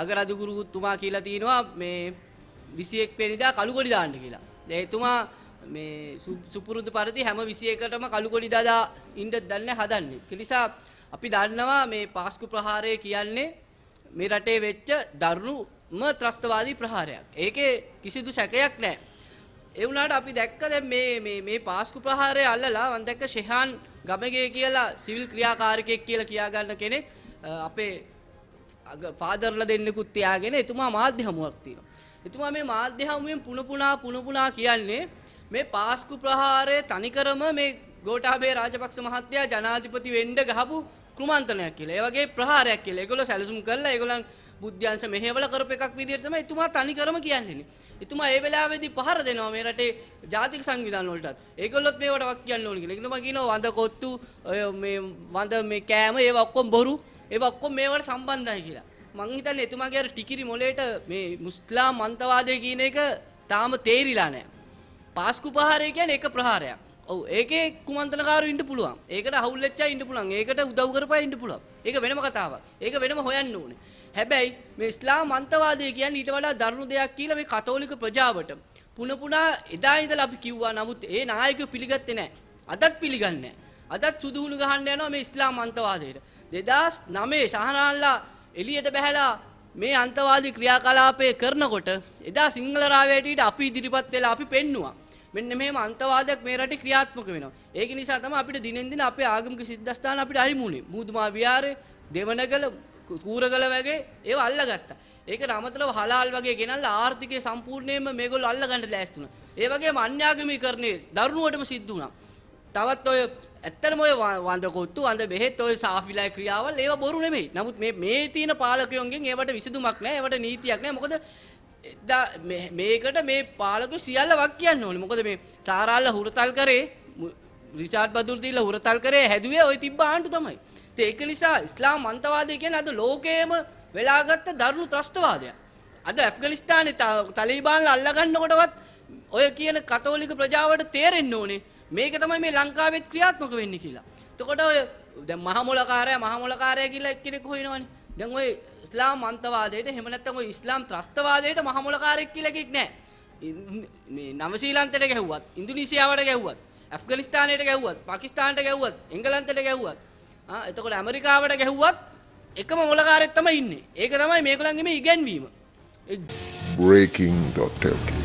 අගරජගුරුතුමා කියලා තියෙනවා මේ 21 වෙනිදා කළුගොඩි දාන්න කියලා. එතුමා මේ සුපුරුදු පරිදි හැම 21කටම කළුගොඩි දාලා ඉන්න දන්නේ හදන්නේ. ඒ නිසා අපි දන්නවා මේ පාස්කු ප්‍රහාරය කියන්නේ මේ රටේ වෙච්ච දරුණුම ත්‍රස්තවාදී ප්‍රහාරයක්. ඒකේ කිසිදු සැකයක් නැහැ. ඒ වුණාට අපි දැක්ක දැන් මේ මේ මේ පාස්කු ප්‍රහාරය අල්ලලා මම දැක්ක ෂෙහාන් ගමගේ කියලා සිවිල් ක්‍රියාකාරකයෙක් කියලා කියා ගන්න කෙනෙක් අපේ ෆාදර්ලා දෙන්නෙකුත් තියාගෙන එතුමා මාධ්‍ය හමුවක් තියෙනවා. එතුමා මේ මාධ්‍ය හමුවෙන් පුන පුනා පුන පුනා කියන්නේ මේ පාස්කු ප්‍රහාරය තනිකරම මේ ගෝඨාභය රාජපක්ෂ මහත්තයා ජනාධිපති වෙන්න ගහපු කුමන්ත්‍රණයක් කියලා. ඒ වගේ ප්‍රහාරයක් කියලා. ඒගොල්ලෝ සැලසුම් කළා. ඒගොල්ලන් බුද්ධ්‍යංශ මෙහෙවල කරපු එකක් විදිහට තමයි එතුමා තනිකරම කියන්නේ. එතුමා ඒ වෙලාවේදී පහර දෙනවා මේ රටේ ජාතික සංවිධාන වලටත්. ඒගොල්ලොත් මේවට වක් කියන්න ඕන කියලා. ඒකම කියනවා වඳ කොත්තු මේ වඳ මේ කෑම ඒවා ඔක්කොම බොරු. ඒ ඔක්කොම මේවට සම්බන්ධයි කියලා. මං හිතන්නේ එතුමාගේ අර ටිකිරි මොලේට මේ මුස්ලිම් මන්තවාදය කියන එක තාම තේරිලා නැහැ. පාස්කු ප්‍රහාරය කියන්නේ එක ප්‍රහාරයක්. ඔව් ඒකේ කුමන්ත්‍රණකාරයෝ ඉන්න පුළුවන්. ඒකට අහුල් වෙච්චා ඉන්න පුළුවන්. ඒකට උදව් කරපයි ඉන්න පුළුවන්. ඒක වෙනම කතාවක්. ඒක වෙනම හොයන්න ඕනේ. හැබැයි මේ ඉස්ලාම් මන්තවාදය කියන්නේ ඊට වඩා දරුණු දෙයක් කියලා මේ කතෝලික ප්‍රජාවට පුන පුනා එදා ඉඳලා අපි කිව්වා. නමුත් ඒ නායකයෝ පිළිගත්තේ නැහැ. අදත් පිළිගන්නේ නැහැ. අදත් සුදුහුණු ගහන්න යනවා මේ ඉස්ලාම් මන්තවාදයට. දෙදස් නමේ ශහනාන්ලා එලියට බැහැලා මේ අන්තවාදී ක්‍රියාකලාපය කරනකොට එදා සිංහල රාවේටීට අපි ඉදිරිපත් වෙලා අපි පෙන්නවා. මෙන්න මෙහෙම අන්තවාදයක් මේ රටේ ක්‍රියාත්මක වෙනවා. ඒක නිසා තමයි අපිට දිනෙන් දින අපේ ආගමික සිද්ධාස්ථාන අපිට අහිමි වුනේ. මූදුමා විහාරේ, දෙවනගල, කූරගල වගේ ඒවා අල්ලගත්තා. ඒක අමතරව හලාල් වගේ ගෙනල්ලා ආර්ථිකය සම්පූර්ණයෙන්ම මේගොල්ලෝ අල්ලගන්න ලෑස්ති වුණා. ඒ වගේම අන්‍යාගමීකරණයේ දරුණුවටම සිද්ධ වුණා. තවත් ඔය ඇත්තටම ඔය වඳ කොත්තු වඳ බෙහෙත් ඔය සාෆිලා ක්‍රියාවල් ඒවා බොරු නෙමෙයි. නමුත් මේ මේ තියෙන පාලකයන්ගෙන් ඒවට විසඳුමක් නැහැ. ඒවට නීතියක් නැහැ. මොකද මේකට මේ පාලකයෝ සියල්ල වක් කියන්න ඕනේ. මොකද මේ සාරාල්ල හුරතල් කරේ රිචාඩ් බදුල්දීල හුරතල් කරේ හැදුවේ ওই තිබ්බ ආණ්ඩු තමයි. ඉතින් ඒක නිසා ඉස්ලාම් අන්තවාදය කියන්නේ අද ලෝකයේම වෙලාගත්ත දරුණු ත්‍රස්තවාදයක්. අද ඇෆ්ගනිස්තානයේ තලිබාන්ලා අල්ලගන්නකොටවත් ඔය කියන කතෝලික ප්‍රජාවට තේරෙන්න ඕනේ මේක තමයි මේ ලංකාවෙත් ක්‍රියාත්මක වෙන්නේ කියලා. එතකොට ඔය දැන් මහමොලකාරයා මහමොලකාරයා කියලා එක්කෙනෙක් හොයනවනේ. දැන් ඔය ඉස්ලාම් අන්තවාදයට එහෙම නැත්නම් ඔය ඉස්ලාම් ත්‍රස්තවාදයට මහමොලකාරයෙක් කියලා එකෙක් නැහැ. මේ නවසීලන්තයට ගැහුවත්, ඉන්දුනීසියාවට ගැහුවත්, ඇෆ්ගනිස්තානයට ගැහුවත්, පාකිස්තානයට ගැහුවත්, එංගලන්තයට ගැහුවත්, ආ එතකොට ඇමරිකාවට ගැහුවත් එකම මොලකාරයෙක් තමයි ඉන්නේ. ඒක තමයි මේගොල්ලන්ගේ මේ ඉගැන්වීම. breaking.lk